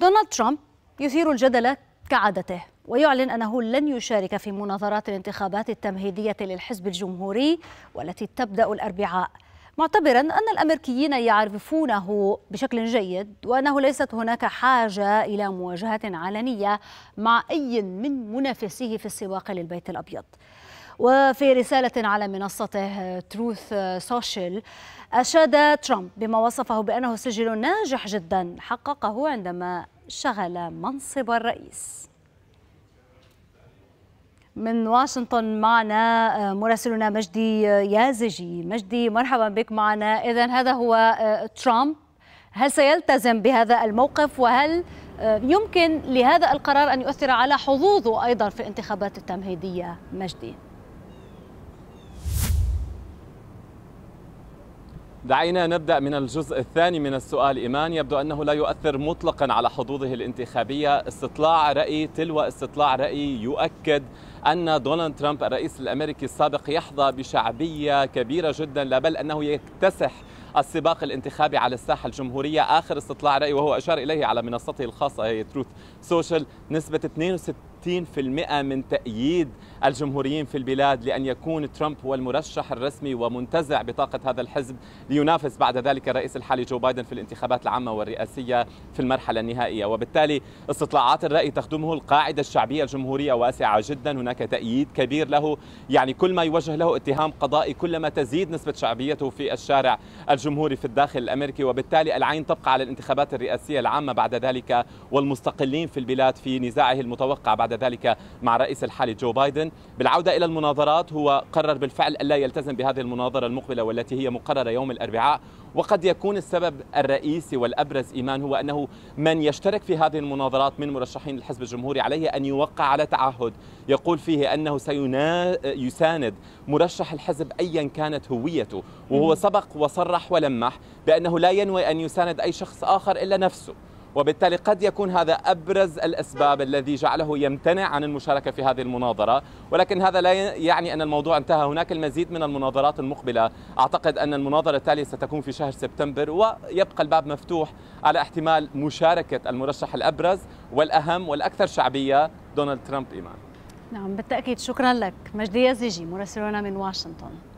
دونالد ترامب يثير الجدل كعادته ويعلن أنه لن يشارك في مناظرات الانتخابات التمهيدية للحزب الجمهوري والتي تبدأ الأربعاء معتبرا أن الأمريكيين يعرفونه بشكل جيد وأنه ليست هناك حاجة إلى مواجهة علنية مع أي من منافسيه في السباق للبيت الأبيض وفي رسالة على منصته تروث آه، سوشيال آه، أشاد ترامب بما وصفه بأنه سجل ناجح جدا حققه عندما شغل منصب الرئيس من واشنطن معنا آه، مراسلنا مجدي يازجي مجدي مرحبا بك معنا إذا هذا هو ترامب هل سيلتزم بهذا الموقف وهل يمكن لهذا القرار أن يؤثر على حظوظه أيضا في الانتخابات التمهيدية مجدي دعينا نبدأ من الجزء الثاني من السؤال إيمان يبدو أنه لا يؤثر مطلقا على حظوظه الانتخابية استطلاع رأي تلو استطلاع رأي يؤكد أن دونالد ترامب الرئيس الأمريكي السابق يحظى بشعبية كبيرة جدا لا بل أنه يكتسح السباق الانتخابي على الساحة الجمهورية آخر استطلاع رأي وهو أشار إليه على منصته الخاصة هي تروث سوشيال نسبة 62 60% من تأييد الجمهوريين في البلاد لأن يكون ترامب هو المرشح الرسمي ومنتزع بطاقة هذا الحزب لينافس بعد ذلك الرئيس الحالي جو بايدن في الانتخابات العامة والرئاسية في المرحلة النهائية وبالتالي استطلاعات الرأي تخدمه القاعدة الشعبية الجمهورية واسعة جدا هناك تأييد كبير له يعني كل ما يوجه له اتهام قضائي كلما تزيد نسبة شعبيته في الشارع الجمهوري في الداخل الأمريكي وبالتالي العين تبقى على الانتخابات الرئاسية العامة بعد ذلك والمستقلين في البلاد في نزاعه المتوقع بعد بعد ذلك مع الرئيس الحالي جو بايدن بالعودة إلى المناظرات هو قرر بالفعل ألا يلتزم بهذه المناظرة المقبلة والتي هي مقررة يوم الأربعاء وقد يكون السبب الرئيسي والأبرز إيمان هو أنه من يشترك في هذه المناظرات من مرشحين الحزب الجمهوري عليه أن يوقع على تعهد يقول فيه أنه سيساند مرشح الحزب أيا كانت هويته وهو سبق وصرح ولمح بأنه لا ينوي أن يساند أي شخص آخر إلا نفسه وبالتالي قد يكون هذا أبرز الأسباب الذي جعله يمتنع عن المشاركة في هذه المناظرة ولكن هذا لا يعني أن الموضوع انتهى هناك المزيد من المناظرات المقبلة أعتقد أن المناظرة التالية ستكون في شهر سبتمبر ويبقى الباب مفتوح على احتمال مشاركة المرشح الأبرز والأهم والأكثر شعبية دونالد ترامب إيمان نعم بالتأكيد شكرا لك مجدي يزيجي مراسلنا من واشنطن